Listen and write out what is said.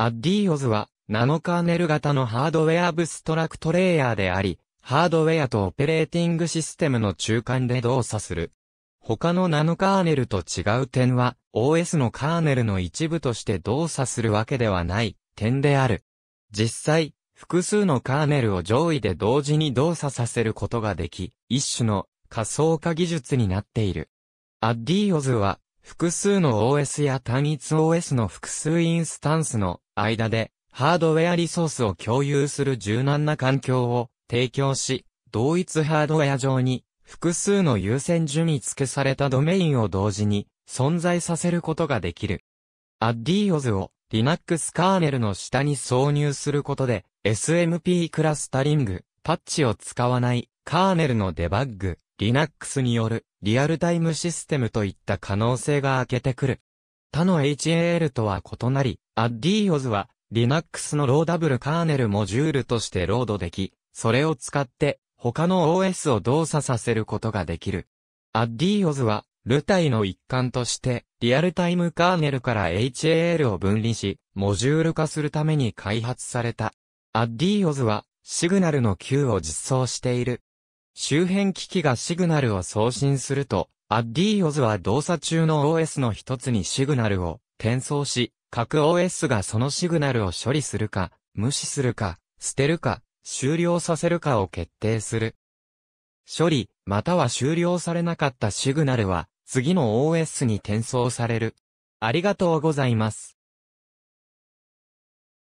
アッディオズは、ナノカーネル型のハードウェアブストラクトレイヤーであり、ハードウェアとオペレーティングシステムの中間で動作する。他のナノカーネルと違う点は、OS のカーネルの一部として動作するわけではない点である。実際、複数のカーネルを上位で同時に動作させることができ、一種の仮想化技術になっている。アッディオズは複数の OS や単一 OS の複数インスタンスの間で、ハードウェアリソースを共有する柔軟な環境を提供し、同一ハードウェア上に複数の優先順位付けされたドメインを同時に存在させることができる。アッディオズを Linux カーネルの下に挿入することで SMP クラスタリング、パッチを使わないカーネルのデバッグ、Linux によるリアルタイムシステムといった可能性が開けてくる。他の HAL とは異なり、AdDios は Linux のローダブルカーネルモジュールとしてロードでき、それを使って他の OS を動作させることができる。AdDios はルタイの一環として、リアルタイムカーネルから HAL を分離し、モジュール化するために開発された。AdDios は、シグナルの Q を実装している周辺機器がシグナルを送信すると、アッディーオズは動作中の OS の一つにシグナルを転送し、各 OS がそのシグナルを処理するか、無視するか、捨てるか、終了させるかを決定する。処理、または終了されなかったシグナルは、次の OS に転送される。ありがとうございます。